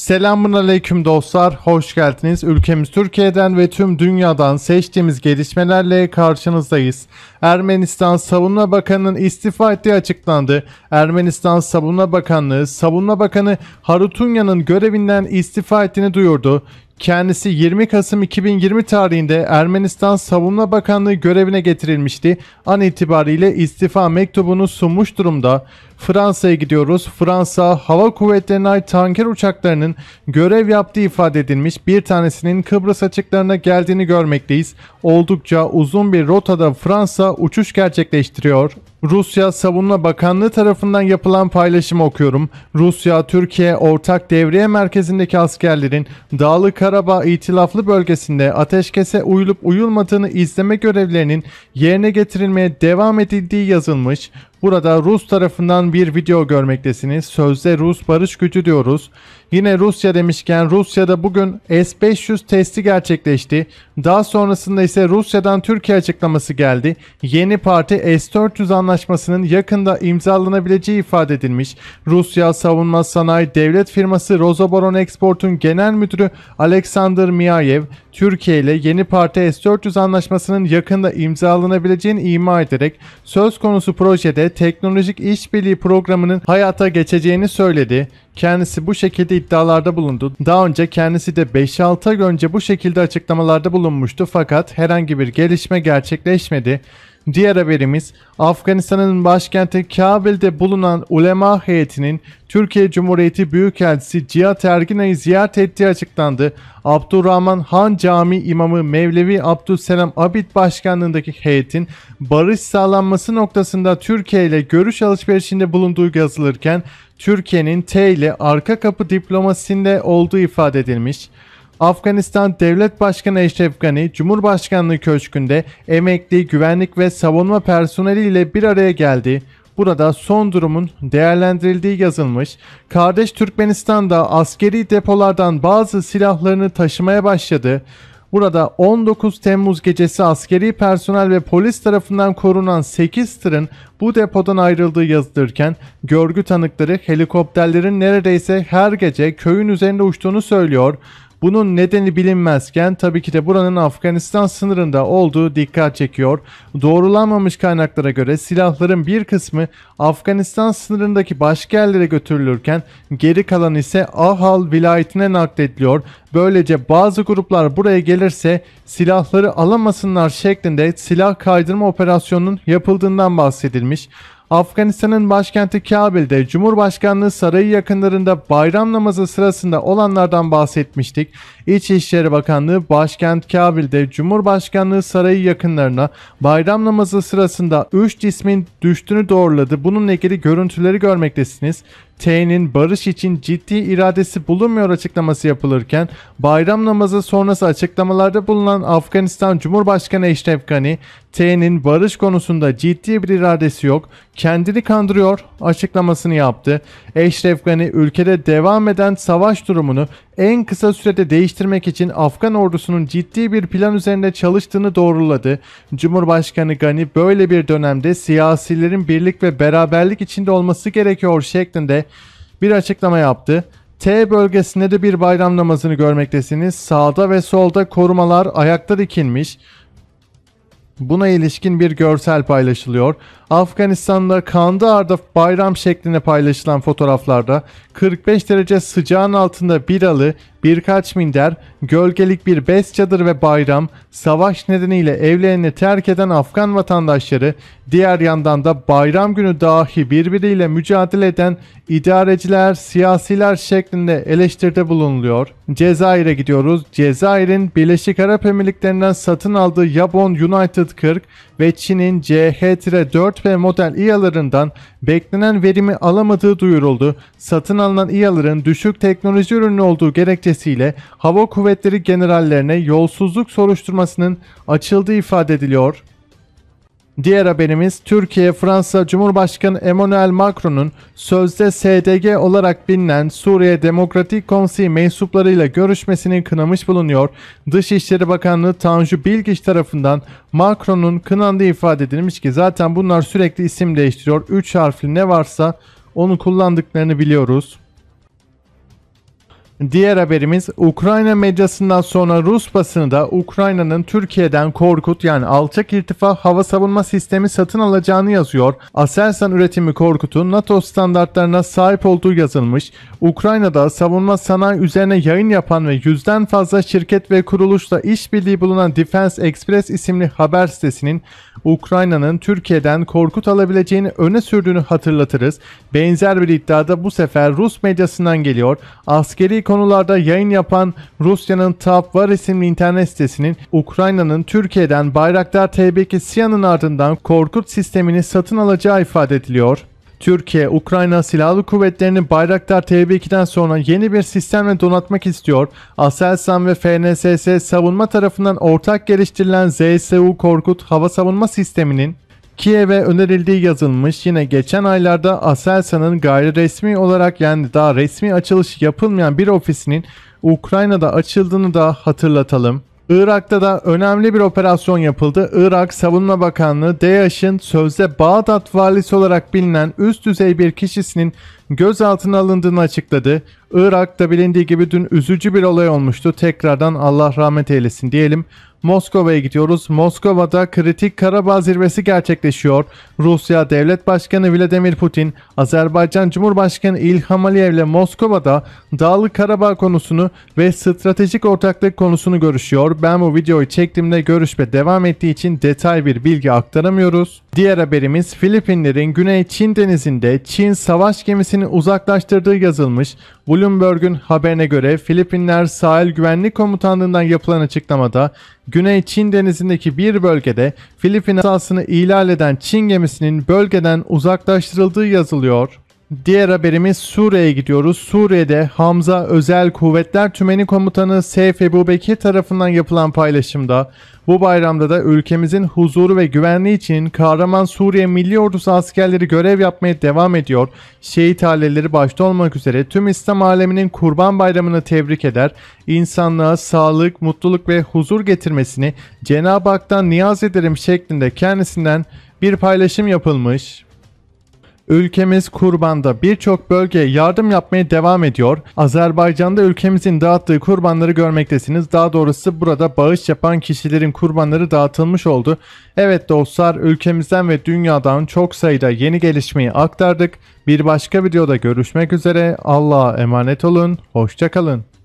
Selamun aleyküm dostlar, hoş geldiniz. Ülkemiz Türkiye'den ve tüm dünyadan seçtiğimiz gelişmelerle karşınızdayız. Ermenistan Savunma Bakanı'nın istifa ettiği açıklandı. Ermenistan Savunma Bakanlığı, Savunma Bakanı Harutunya'nın görevinden istifa ettiğini duyurdu. Kendisi 20 Kasım 2020 tarihinde Ermenistan Savunma Bakanlığı görevine getirilmişti. An itibariyle istifa mektubunu sunmuş durumda. Fransa'ya gidiyoruz. Fransa Hava Kuvvetleri'ne ait tanker uçaklarının görev yaptığı ifade edilmiş bir tanesinin Kıbrıs açıklarına geldiğini görmekteyiz. Oldukça uzun bir rotada Fransa uçuş gerçekleştiriyor. Rusya Savunma Bakanlığı tarafından yapılan paylaşımı okuyorum. Rusya, Türkiye ortak devriye merkezindeki askerlerin Dağlı Karabağ itilaflı bölgesinde ateşkese uyulup uyulmadığını izleme görevlerinin yerine getirilmeye devam edildiği yazılmış. Burada Rus tarafından bir video görmektesiniz. Sözde Rus barış gücü diyoruz. Yine Rusya demişken Rusya'da bugün S-500 testi gerçekleşti. Daha sonrasında ise Rusya'dan Türkiye açıklaması geldi. Yeni parti S-400 anlaşmasının yakında imzalanabileceği ifade edilmiş. Rusya Savunma Sanayi Devlet Firması Rosoboron Export'un genel müdürü Alexander Miayev Türkiye ile yeni parti S-400 anlaşmasının yakında imzalanabileceğini ima ederek söz konusu projede teknolojik işbirliği programının hayata geçeceğini söyledi. Kendisi bu şekilde iddialarda bulundu. Daha önce kendisi de 5-6 ay önce bu şekilde açıklamalarda bulunmuştu fakat herhangi bir gelişme gerçekleşmedi. Diğer haberimiz Afganistan'ın başkenti Kabil'de bulunan ulema heyetinin Türkiye Cumhuriyeti Büyükelçisi Cihat Ergina'yı ziyaret ettiği açıklandı. Abdurrahman Han Cami İmamı Mevlevi Abdülselam Abid Başkanlığındaki heyetin barış sağlanması noktasında Türkiye ile görüş alışverişinde bulunduğu yazılırken Türkiye'nin T ile arka kapı diplomasisinde olduğu ifade edilmiş. Afganistan Devlet Başkanı Eşref Gani, Cumhurbaşkanlığı Köşkü'nde emekli, güvenlik ve savunma personeli ile bir araya geldi. Burada son durumun değerlendirildiği yazılmış. Kardeş Türkmenistan'da askeri depolardan bazı silahlarını taşımaya başladı. Burada 19 Temmuz gecesi askeri personel ve polis tarafından korunan 8 tırın bu depodan ayrıldığı yazılırken görgü tanıkları helikopterlerin neredeyse her gece köyün üzerinde uçtuğunu söylüyor. Bunun nedeni bilinmezken tabii ki de buranın Afganistan sınırında olduğu dikkat çekiyor. Doğrulanmamış kaynaklara göre silahların bir kısmı Afganistan sınırındaki başka yerlere götürülürken geri kalan ise Ahal vilayetine naklediliyor. Böylece bazı gruplar buraya gelirse silahları alamasınlar şeklinde silah kaydırma operasyonunun yapıldığından bahsedilmiş. Afganistan'ın başkenti Kabil'de Cumhurbaşkanlığı Sarayı yakınlarında bayram namazı sırasında olanlardan bahsetmiştik. İçişleri Bakanlığı başkent Kabil'de Cumhurbaşkanlığı Sarayı yakınlarına bayram namazı sırasında 3 cismin düştüğünü doğruladı. Bununla ilgili görüntüleri görmektesiniz. T'nin barış için ciddi iradesi bulunmuyor açıklaması yapılırken bayram namazı sonrası açıklamalarda bulunan Afganistan Cumhurbaşkanı Eşref Gani T'nin barış konusunda ciddi bir iradesi yok, kendini kandırıyor açıklamasını yaptı. Eşref Gani ülkede devam eden savaş durumunu en kısa sürede değiştirmek için Afgan ordusunun ciddi bir plan üzerinde çalıştığını doğruladı. Cumhurbaşkanı Gani böyle bir dönemde siyasilerin birlik ve beraberlik içinde olması gerekiyor şeklinde bir açıklama yaptı. T bölgesinde de bir bayram namazını görmektesiniz. Sağda ve solda korumalar ayakta dikilmiş. Buna ilişkin bir görsel paylaşılıyor. Afganistan'da Kandahar'da bayram şeklinde paylaşılan fotoğraflarda 45 derece sıcağın altında bir alı, birkaç minder, gölgelik bir bez çadır ve bayram, savaş nedeniyle evlerini terk eden Afgan vatandaşları, diğer yandan da bayram günü dahi birbiriyle mücadele eden idareciler, siyasiler şeklinde eleştirde bulunuluyor. Cezayir'e gidiyoruz. Cezayir'in Birleşik Arap Emirlikleri'nden satın aldığı Yabon United 40 ve Çin'in CH-4 ve model İHA'larından beklenen verimi alamadığı duyuruldu. Satın alınan İA'ların düşük teknoloji ürünü olduğu gerekçesiyle Hava Kuvvetleri generallerine yolsuzluk soruşturmasının açıldığı ifade ediliyor. Diğer haberimiz Türkiye, Fransa Cumhurbaşkanı Emmanuel Macron'un sözde SDG olarak bilinen Suriye Demokratik Konseyi mensuplarıyla görüşmesini kınamış bulunuyor. Dışişleri Bakanlığı Tanju Bilgiç tarafından Macron'un kınandığı ifade edilmiş ki zaten bunlar sürekli isim değiştiriyor. 3 harfli ne varsa onu kullandıklarını biliyoruz. Diğer haberimiz Ukrayna medyasından sonra Rus basını da Ukrayna'nın Türkiye'den Korkut yani alçak irtifa hava savunma sistemi satın alacağını yazıyor. Aselsan üretimi Korkut'un NATO standartlarına sahip olduğu yazılmış. Ukrayna'da savunma sanayi üzerine yayın yapan ve yüzden fazla şirket ve kuruluşla işbirliği bulunan Defense Express isimli haber sitesinin Ukrayna'nın Türkiye'den korkut alabileceğini öne sürdüğünü hatırlatırız. Benzer bir iddia da bu sefer Rus medyasından geliyor. Askeri konularda yayın yapan Rusya'nın Tapvar isimli internet sitesinin Ukrayna'nın Türkiye'den Bayraktar TB2 Siyan'ın ardından korkut sistemini satın alacağı ifade ediliyor. Türkiye, Ukrayna Silahlı Kuvvetleri'ni Bayraktar TB2'den sonra yeni bir sistemle donatmak istiyor. Aselsan ve FNSS savunma tarafından ortak geliştirilen ZSU Korkut hava savunma sisteminin Kiev'e önerildiği yazılmış yine geçen aylarda Aselsan'ın gayri resmi olarak yani daha resmi açılışı yapılmayan bir ofisinin Ukrayna'da açıldığını da hatırlatalım. Irak'ta da önemli bir operasyon yapıldı. Irak Savunma Bakanlığı DAEŞ'in sözde Bağdat valisi olarak bilinen üst düzey bir kişisinin gözaltına alındığını açıkladı. Irak'ta bilindiği gibi dün üzücü bir olay olmuştu. Tekrardan Allah rahmet eylesin diyelim. Moskova'ya gidiyoruz. Moskova'da kritik Karabağ zirvesi gerçekleşiyor. Rusya Devlet Başkanı Vladimir Putin, Azerbaycan Cumhurbaşkanı İlham Aliyev ile Moskova'da Dağlı Karabağ konusunu ve stratejik ortaklık konusunu görüşüyor. Ben bu videoyu çektiğimde görüşme devam ettiği için detay bir bilgi aktaramıyoruz. Diğer haberimiz Filipinlerin Güney Çin denizinde Çin savaş gemisini uzaklaştırdığı yazılmış. Bloomberg'un haberine göre Filipinler Sahil Güvenlik Komutanlığından yapılan açıklamada Güney Çin denizindeki bir bölgede Filipin asasını ihlal eden Çin gemisinin bölgeden uzaklaştırıldığı yazılıyor. Diğer haberimiz Suriye'ye gidiyoruz. Suriye'de Hamza Özel Kuvvetler Tümeni Komutanı Seyf Ebu Bekir tarafından yapılan paylaşımda bu bayramda da ülkemizin huzuru ve güvenliği için kahraman Suriye Milli Ordusu askerleri görev yapmaya devam ediyor. Şehit aileleri başta olmak üzere tüm İslam aleminin Kurban Bayramı'nı tebrik eder. İnsanlığa sağlık, mutluluk ve huzur getirmesini Cenab-ı Hak'tan niyaz ederim şeklinde kendisinden bir paylaşım yapılmış. Ülkemiz kurbanda birçok bölgeye yardım yapmaya devam ediyor. Azerbaycan'da ülkemizin dağıttığı kurbanları görmektesiniz. Daha doğrusu burada bağış yapan kişilerin kurbanları dağıtılmış oldu. Evet dostlar ülkemizden ve dünyadan çok sayıda yeni gelişmeyi aktardık. Bir başka videoda görüşmek üzere. Allah'a emanet olun. Hoşçakalın.